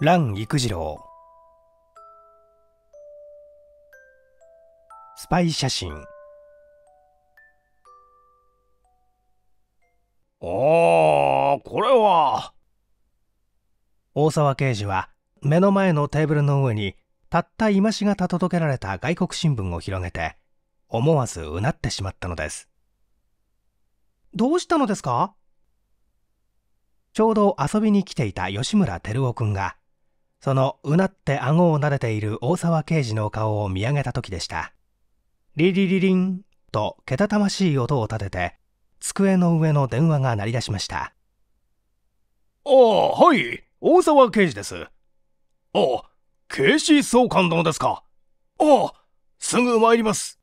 蘭育次郎スパイ写真おーこれは大沢刑事は目の前のテーブルの上にたった今しがた届けられた外国新聞を広げて思わずうなってしまったのですどうしたのですかちょうど遊びに来ていた吉村照夫君がそのうなって顎を撫でている大沢刑事の顔を見上げた時でしたリリリリンとけたたましい音を立てて机の上の電話が鳴り出しましたああはい大沢刑事ですああ警視総監殿ですかああすぐ参ります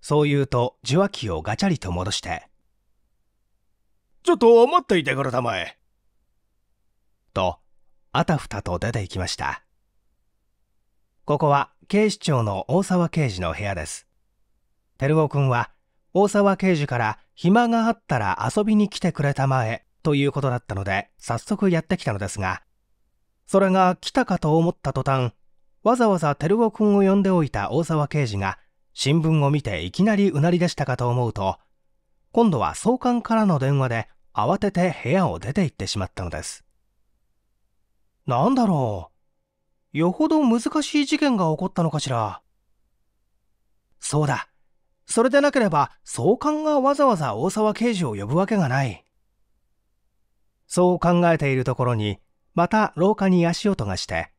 そう言うと受話器をガチャリと戻してちょっと待っていてからたまえとあたふたと出て行きましたここは警視庁の大沢刑事の部屋です照夫君は大沢刑事から暇があったら遊びに来てくれたまえということだったので早速やってきたのですがそれが来たかと思った途端わざわざ照夫君を呼んでおいた大沢刑事が新聞を見ていきなりうなり出したかと思うと今度は総監からの電話で慌てて部屋を出て行ってしまったのですなんだろう。よほど難しい事件が起こったのかしら。そうだ。それでなければ、総監がわざわざ大沢刑事を呼ぶわけがない。そう考えているところに、また廊下に足音がして、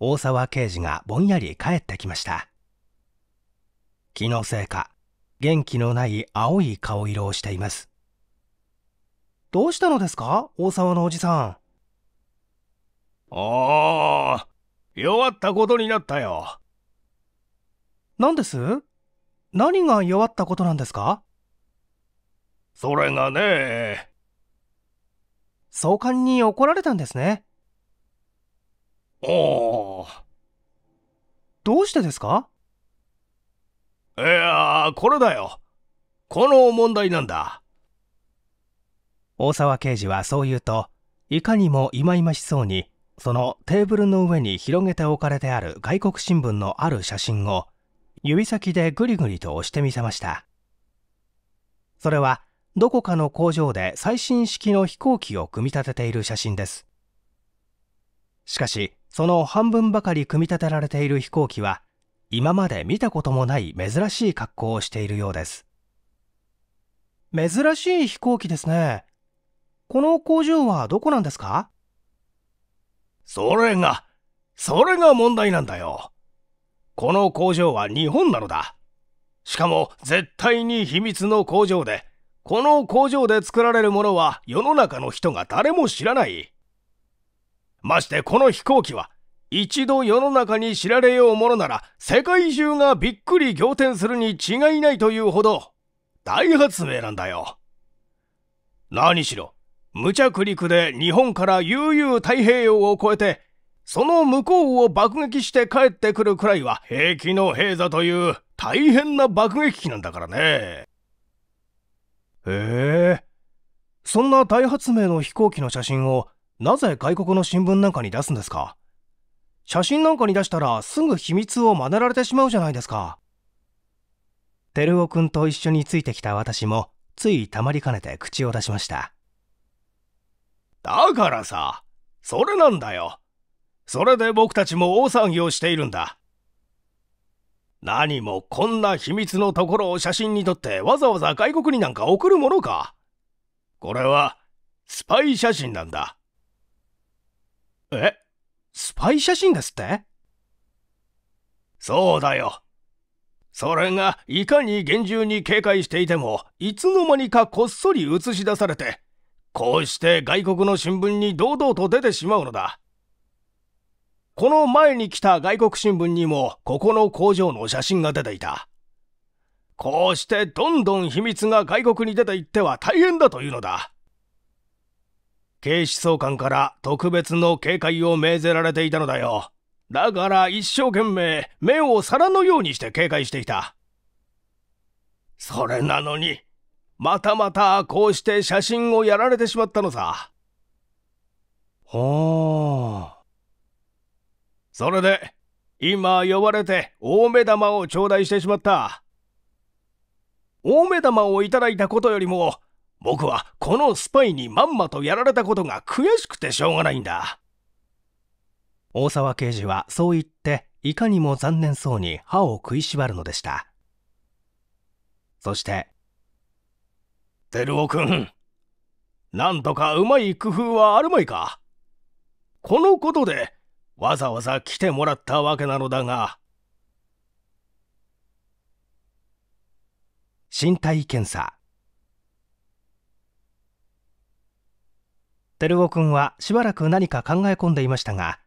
大沢刑事がぼんやり帰ってきました。気のせいか、元気のない青い顔色をしています。どうしたのですか大沢のおじさん。ああ、弱ったことになったよ。何です何が弱ったことなんですかそれがね。相関に怒られたんですね。おお。どうしてですかいやこれだよ。この問題なんだ。大沢刑事はそう言うと、いかにも忌々しそうにそのテーブルの上に広げて置かれてある外国新聞のある写真を指先でぐりぐりと押してみせましたそれはどこかの工場で最新式の飛行機を組み立てている写真ですしかしその半分ばかり組み立てられている飛行機は今まで見たこともない珍しい格好をしているようです珍しい飛行機ですねこの工場はどこなんですかそれが、それが問題なんだよ。この工場は日本なのだ。しかも絶対に秘密の工場で、この工場で作られるものは世の中の人が誰も知らない。ましてこの飛行機は、一度世の中に知られようものなら世界中がびっくり仰天するに違いないというほど大発明なんだよ。何しろ無着陸で日本から悠々太平洋を越えて、その向こうを爆撃して帰ってくるくらいは平気の兵座という大変な爆撃機なんだからね。へえ。そんな大発明の飛行機の写真をなぜ外国の新聞なんかに出すんですか写真なんかに出したらすぐ秘密を似られてしまうじゃないですか。照雄君と一緒についてきた私もついたまりかねて口を出しました。だからさ、それなんだよ。それで僕たちも大騒ぎをしているんだ。何もこんな秘密のところを写真に撮ってわざわざ外国になんか送るものか。これは、スパイ写真なんだ。えスパイ写真ですってそうだよ。それがいかに厳重に警戒していてもいつの間にかこっそり映し出されてこうして外国の新聞に堂々と出てしまうのだ。この前に来た外国新聞にもここの工場の写真が出ていた。こうしてどんどん秘密が外国に出ていっては大変だというのだ。警視総監から特別の警戒を命ぜられていたのだよ。だから一生懸命目を皿のようにして警戒していた。それなのにまたまたこうして写真をやられてしまったのさ。ほう。それで、今呼ばれて大目玉を頂戴してしまった。大目玉をいただいたことよりも、僕はこのスパイにまんまとやられたことが悔しくてしょうがないんだ。大沢刑事はそう言って、いかにも残念そうに歯を食いしばるのでした。そして、テルオくん。なんとかうまい工夫はあるまいか。このことで、わざわざ来てもらったわけなのだが。身体検査照夫君はしばらく何か考え込んでいましたが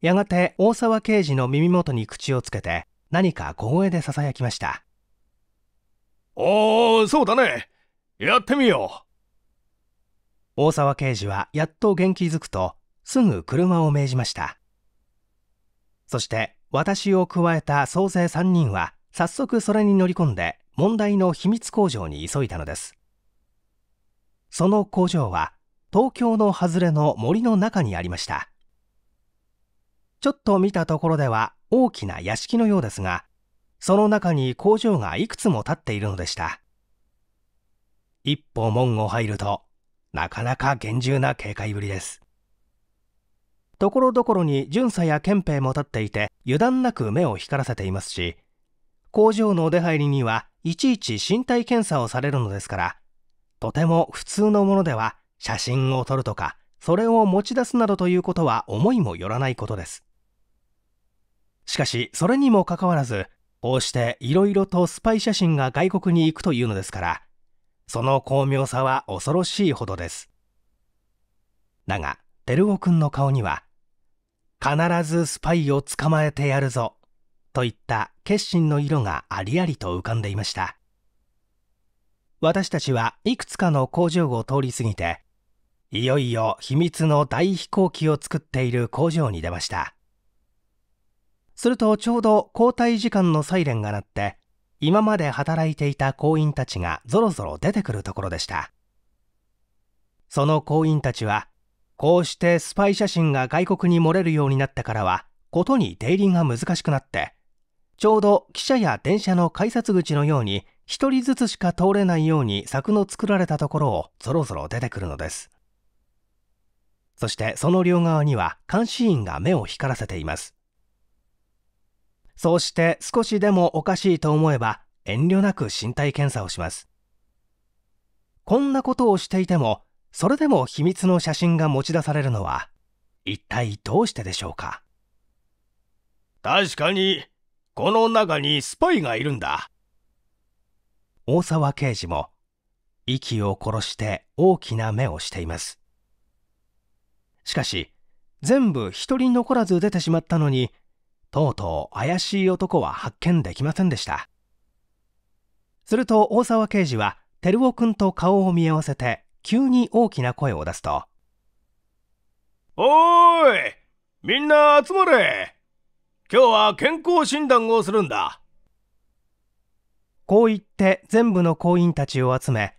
やがて大沢刑事の耳元に口をつけて何か小声でささやきましたおおそうだねやってみよう大沢刑事はやっと元気づくとすぐ車を命じましたそして私を加えた総勢3人は早速それに乗り込んで問題の秘密工場に急いだのですその工場は東京の外れの森の中にありましたちょっと見たところでは大きな屋敷のようですがその中に工場がいくつも建っているのでした一歩門を入るとなかなか厳重な警戒ぶりですところどころに巡査や憲兵も立っていて油断なく目を光らせていますし工場の出入りにはいちいち身体検査をされるのですからとても普通のものでは写真を撮るとかそれを持ち出すなどということは思いもよらないことですしかしそれにもかかわらずこうしていろいろとスパイ写真が外国に行くというのですからその巧妙さは恐ろしいほどですだが照夫君の顔には必ずスパイを捕まえてやるぞといった決心の色がありありと浮かんでいました私たちはいくつかの工場を通り過ぎていよいよ秘密の大飛行機を作っている工場に出ましたするとちょうど交代時間のサイレンが鳴って今まで働いていた行員たちがぞろぞろ出てくるところでしたその行員たちはこうしてスパイ写真が外国に漏れるようになってからはことに出入りが難しくなってちょうど汽車や電車の改札口のように1人ずつしか通れないように柵の作られたところをぞろぞろ出てくるのですそしてその両側には監視員が目を光らせていますそうして少しでもおかしいと思えば遠慮なく身体検査をしますこんなことをしていてもそれでも秘密の写真が持ち出されるのは一体どうしてでしょうか確かにこの中にスパイがいるんだ大沢刑事も息を殺して大きな目をしていますしかし全部一人残らず出てしまったのにとうとう怪しい男は発見できませんでしたすると大沢刑事は照夫君と顔を見合わせて急に大きな声を出すと「おーいみんな集まれ今日は健康診断をするんだ」こう言って全部の行員たちを集め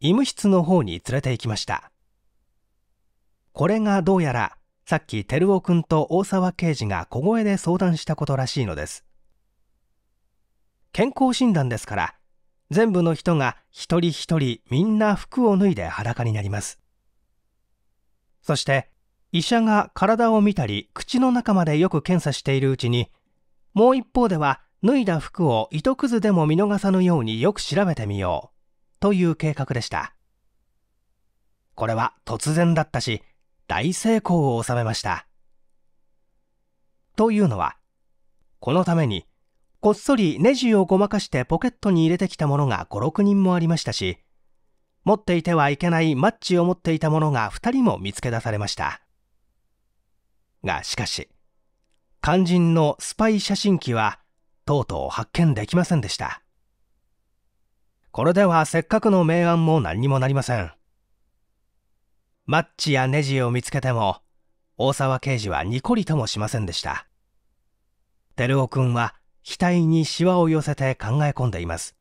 医務室の方に連れて行きましたこれがどうやらさっき照夫君と大沢刑事が小声で相談したことらしいのです健康診断ですから全部の人が一人一人みんな服を脱いで裸になりますそして医者が体を見たり口の中までよく検査しているうちにもう一方では脱いだ服を糸くずでも見逃さぬようによく調べてみようという計画でしたこれは突然だったし大成功を収めました。というのは、このために、こっそりネジをごまかしてポケットに入れてきたものが5、6人もありましたし、持っていてはいけないマッチを持っていたものが2人も見つけ出されました。が、しかし、肝心のスパイ写真機は、とうとう発見できませんでした。これではせっかくの明暗も何にもなりません。マッチやネジを見つけても大沢刑事はニコリともしませんでした照夫君は額にシワを寄せて考え込んでいます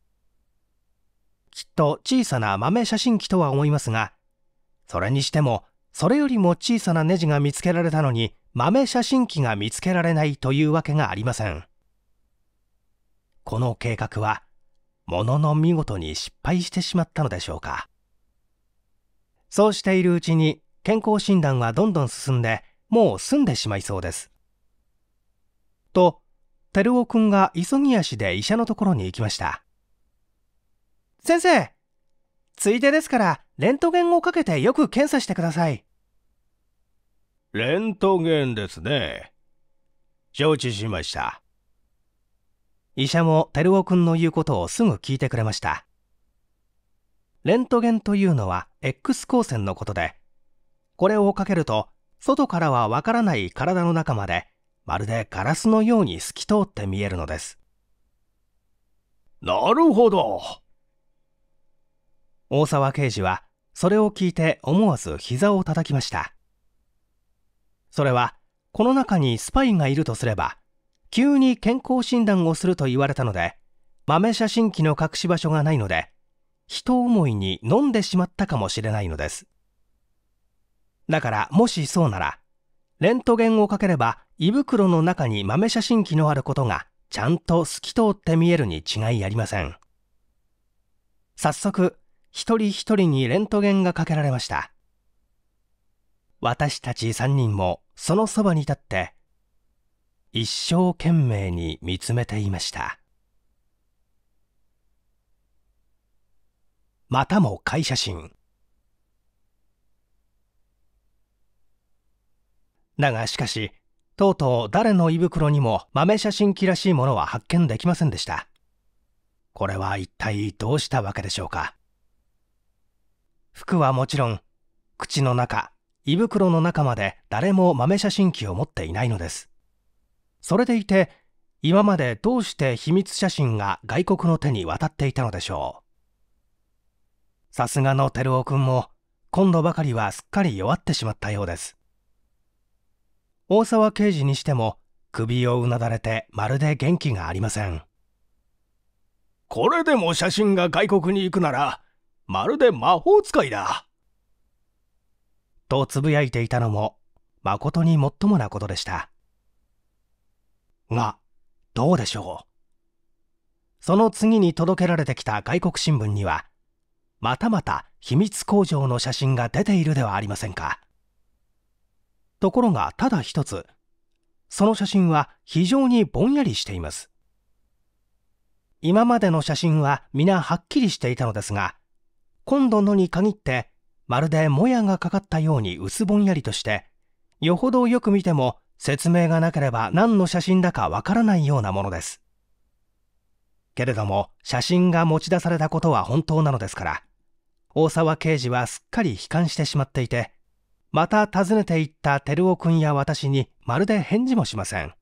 きっと小さな豆写真機とは思いますがそれにしてもそれよりも小さなネジが見つけられたのに豆写真機が見つけられないというわけがありませんこの計画はものの見事に失敗してしまったのでしょうかそうしているうちに健康診断はどんどん進んでもう済んでしまいそうです。と、照夫君が急ぎ足で医者のところに行きました。先生ついでですからレントゲンをかけてよく検査してください。レントゲンですね。承知しました。医者も照夫君の言うことをすぐ聞いてくれました。レントゲンというのは X 光線のことでこれをかけると外からはわからない体の中までまるでガラスのように透き通って見えるのですなるほど大沢刑事はそれを聞いて思わず膝を叩きましたそれはこの中にスパイがいるとすれば急に健康診断をすると言われたので豆写真機の隠し場所がないので人思いに飲んでしまったかもしれないのです。だからもしそうなら、レントゲンをかければ胃袋の中に豆写真機のあることがちゃんと透き通って見えるに違いありません。早速、一人一人にレントゲンがかけられました。私たち3人もそのそばに立って、一生懸命に見つめていました。またも会社心だがしかしとうとう誰の胃袋にも豆写真機らしいものは発見できませんでしたこれは一体どうしたわけでしょうか服はもちろん口の中胃袋の中まで誰も豆写真機を持っていないのですそれでいて今までどうして秘密写真が外国の手に渡っていたのでしょうさすがの照夫君も今度ばかりはすっかり弱ってしまったようです大沢刑事にしても首をうなだれてまるで元気がありませんこれでも写真が外国に行くならまるで魔法使いだとつぶやいていたのも誠にもっともなことでしたがどうでしょうその次に届けられてきた外国新聞にはまたまた秘密工場の写真が出ているではありませんかところがただ一つその写真は非常にぼんやりしています今までの写真は皆はっきりしていたのですが今度のに限ってまるでもやがかかったように薄ぼんやりとしてよほどよく見ても説明がなければ何の写真だかわからないようなものですけれども写真が持ち出されたことは本当なのですから大沢刑事はすっかり悲観してしまっていて、また訪ねていった照夫君や私にまるで返事もしません。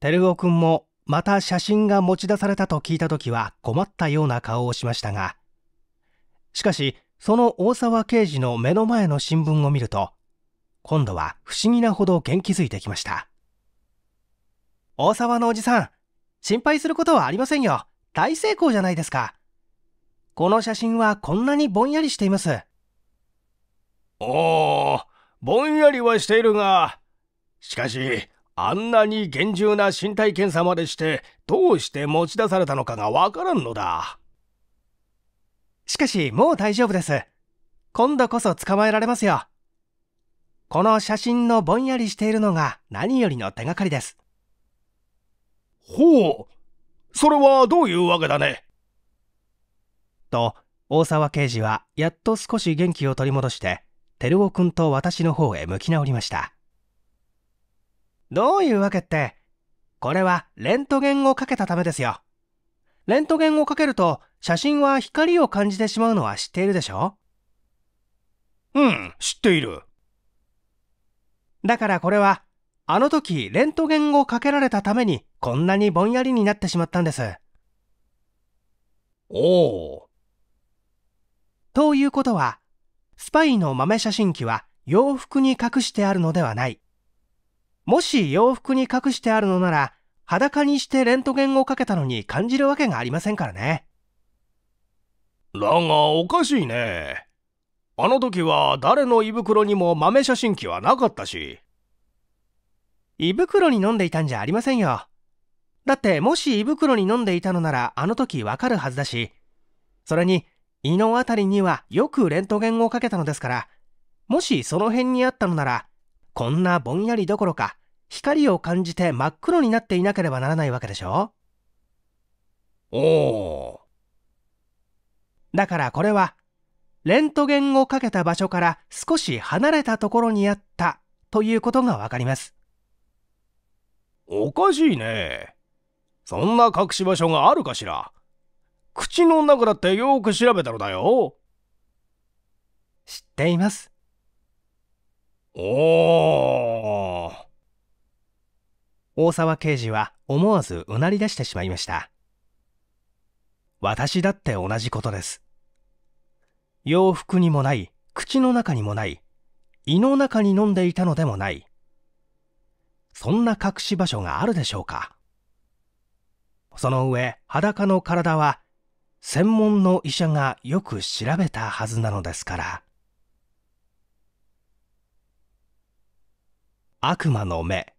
照夫君もまた写真が持ち出されたと聞いた時は困ったような顔をしましたが、しかし、その大沢刑事の目の前の新聞を見ると、今度は不思議なほど元気づいてきました。大沢のおじさん、心配することはありませんよ。大成功じゃないですか。この写真はこんなにぼんやりしています。おー、ぼんやりはしているが、しかし、あんなに厳重な身体検査までして、どうして持ち出されたのかがわからんのだ。しかし、もう大丈夫です。今度こそ捕まえられますよ。この写真のぼんやりしているのが何よりの手がかりです。ほう、それはどういうわけだね。と大沢刑事はやっと少し元気を取り戻して照夫君と私の方へ向き直りましたどういうわけってこれはレントゲンをかけたためですよレントゲンをかけると写真は光を感じてしまうのは知っているでしょうん知っているだからこれはあの時レントゲンをかけられたためにこんなにぼんやりになってしまったんですおおということは、スパイの豆写真機は洋服に隠してあるのではない。もし洋服に隠してあるのなら、裸にしてレントゲンをかけたのに感じるわけがありませんからね。だがおかしいね。あの時は誰の胃袋にも豆写真機はなかったし。胃袋に飲んでいたんじゃありませんよ。だってもし胃袋に飲んでいたのならあの時わかるはずだし。それに胃の辺りにはよくレントゲンをかけたのですからもしその辺にあったのならこんなぼんやりどころか光を感じて真っ黒になっていなければならないわけでしょおおだからこれはレントゲンをかけた場所から少し離れたところにあったということがわかりますおかしいねそんな隠し場所があるかしら口の中だってよく調べたのだよ。知っています。おー。大沢刑事は思わずうなり出してしまいました。私だって同じことです。洋服にもない、口の中にもない、胃の中に飲んでいたのでもない。そんな隠し場所があるでしょうか。その上、裸の体は専門の医者がよく調べたはずなのですから悪魔の目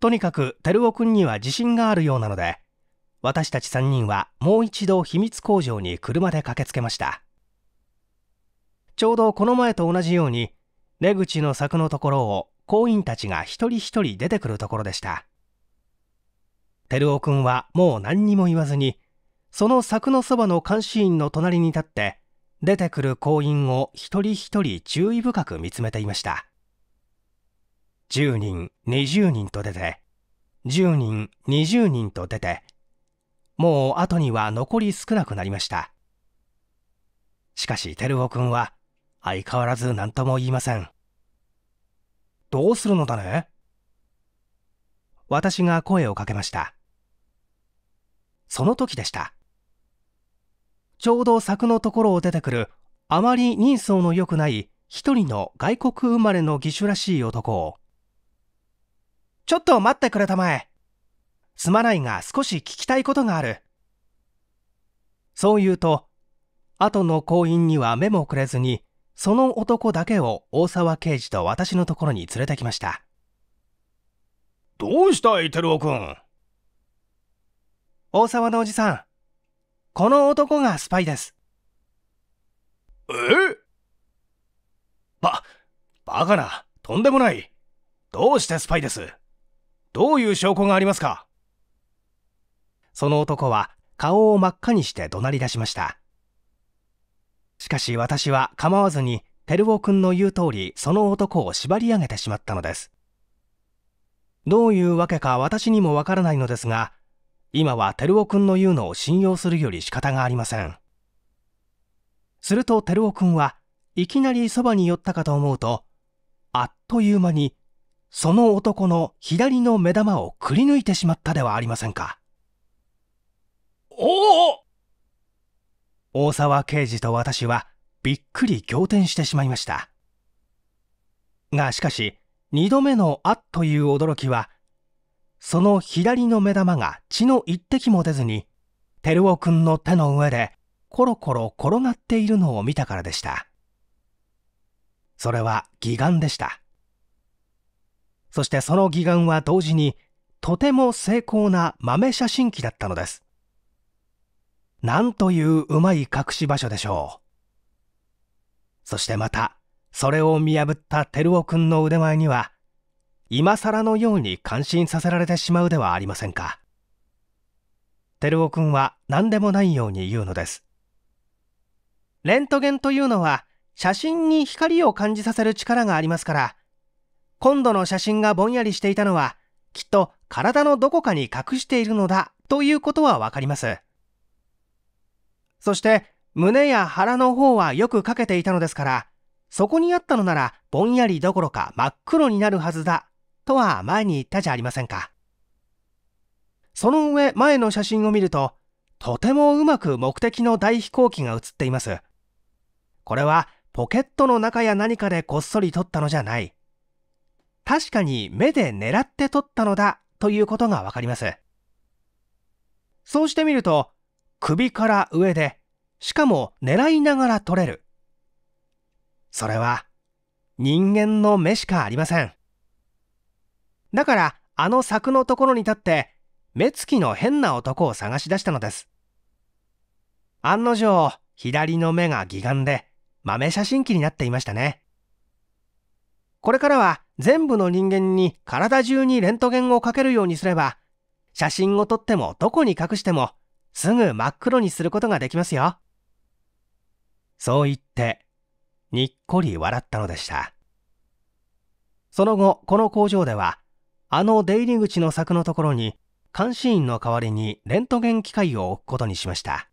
とにかく照夫君には自信があるようなので私たち3人はもう一度秘密工場に車で駆けつけましたちょうどこの前と同じように出口の柵のところを行員たちが一人一人出てくるところでした照夫君はもう何にも言わずに、その柵のそばの監視員の隣に立って、出てくる行員を一人一人注意深く見つめていました。10人、20人と出て、10人、20人と出て、もう後には残り少なくなりました。しかし、照夫君は、相変わらず何とも言いません。どうするのだね私が声をかけました。その時でしたちょうど柵のところを出てくるあまり人相の良くない一人の外国生まれの義手らしい男をちょっと待ってくれたまえすまないが少し聞きたいことがあるそう言うと後の行員には目もくれずにその男だけを大沢刑事と私のところに連れてきましたどうしたい照夫君大沢のおじさん、この男がスパイです。えば、バカな、とんでもない。どうしてスパイですどういう証拠がありますかその男は顔を真っ赤にして怒鳴り出しました。しかし私は構わずに、照夫君の言う通り、その男を縛り上げてしまったのです。どういうわけか私にもわからないのですが、今は照夫君の言うのを信用するより仕方がありませんすると照夫君はいきなりそばに寄ったかと思うとあっという間にその男の左の目玉をくり抜いてしまったではありませんかおお大沢刑事と私はびっくり仰天してしまいましたがしかし2度目の「あっ」という驚きはその左の目玉が血の一滴も出ずに、照夫君の手の上でコロコロ転がっているのを見たからでした。それは義眼でした。そしてその義眼は同時に、とても精巧な豆写真機だったのです。なんといううまい隠し場所でしょう。そしてまた、それを見破った照夫君の腕前には、今更のように感心させられてしまうではありませんか照夫君は何でもないように言うのですレントゲンというのは写真に光を感じさせる力がありますから今度の写真がぼんやりしていたのはきっと体のどこかに隠しているのだということはわかりますそして胸や腹の方はよくかけていたのですからそこにあったのならぼんやりどころか真っ黒になるはずだとは前に言ったじゃありませんか。その上前の写真を見ると、とてもうまく目的の大飛行機が写っています。これはポケットの中や何かでこっそり撮ったのじゃない。確かに目で狙って撮ったのだということがわかります。そうしてみると、首から上で、しかも狙いながら撮れる。それは人間の目しかありません。だからあの柵のところに立って目つきの変な男を探し出したのです案の定左の目が義眼で豆写真機になっていましたねこれからは全部の人間に体中にレントゲンをかけるようにすれば写真を撮ってもどこに隠してもすぐ真っ黒にすることができますよそう言ってにっこり笑ったのでしたその後この工場ではあの出入り口の柵のところに監視員の代わりにレントゲン機械を置くことにしました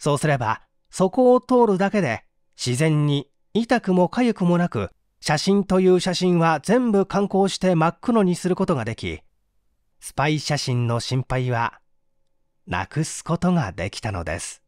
そうすればそこを通るだけで自然に痛くも痒くもなく写真という写真は全部観光して真っ黒にすることができスパイ写真の心配はなくすことができたのです